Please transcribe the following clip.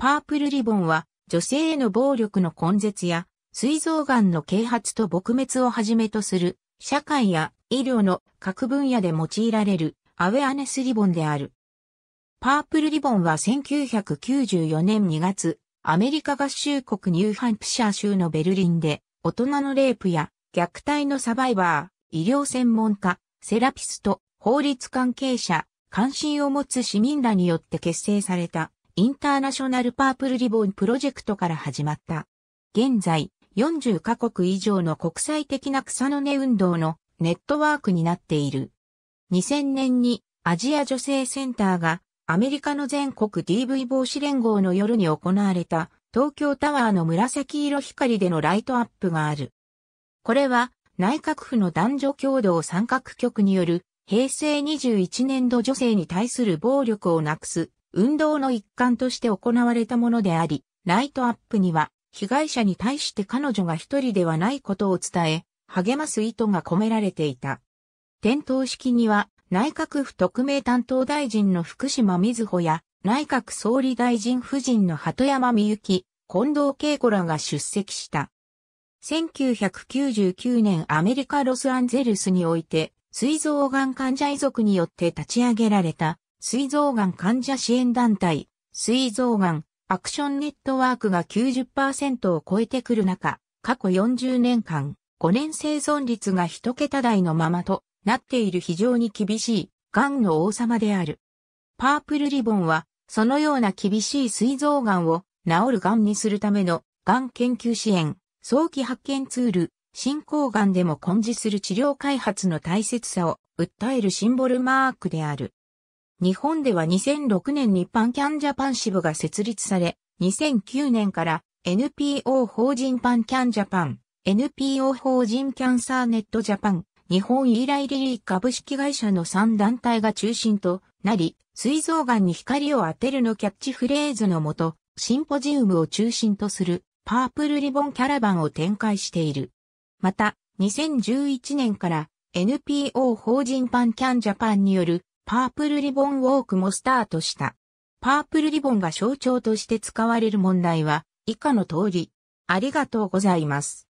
パープルリボンは女性への暴力の根絶や、膵臓がんの啓発と撲滅をはじめとする、社会や医療の各分野で用いられるアウェアネスリボンである。パープルリボンは1994年2月、アメリカ合衆国ニューハンプシャー州のベルリンで、大人のレイプや虐待のサバイバー、医療専門家、セラピスト、法律関係者、関心を持つ市民らによって結成されたインターナショナルパープルリボンプロジェクトから始まった。現在、40カ国以上の国際的な草の根運動のネットワークになっている。2000年にアジア女性センターがアメリカの全国 DV 防止連合の夜に行われた東京タワーの紫色光でのライトアップがある。これは内閣府の男女共同参画局による平成21年度女性に対する暴力をなくす運動の一環として行われたものであり、ライトアップには、被害者に対して彼女が一人ではないことを伝え、励ます意図が込められていた。点灯式には、内閣府特命担当大臣の福島ず穂や、内閣総理大臣夫人の鳩山みゆき、近藤恵子らが出席した。1999年アメリカ・ロスアンゼルスにおいて、膵臓がん患者遺族によって立ち上げられた水臓がん患者支援団体、水臓がんアクションネットワークが90%を超えてくる中、過去40年間、5年生存率が1桁台のままとなっている非常に厳しい、がんの王様である。パープルリボンは、そのような厳しい水臓がんを治るがんにするための、がん研究支援、早期発見ツール、進行がんでも根治する治療開発の大切さを訴えるシンボルマークである。日本では2006年にパンキャンジャパン支部が設立され、2009年から NPO 法人パンキャンジャパン、NPO 法人キャンサーネットジャパン、日本イーライリリー株式会社の3団体が中心となり、水臓がんに光を当てるのキャッチフレーズのもと、シンポジウムを中心とするパープルリボンキャラバンを展開している。また、2011年から NPO 法人パンキャンジャパンによるパープルリボンウォークもスタートした。パープルリボンが象徴として使われる問題は以下の通り。ありがとうございます。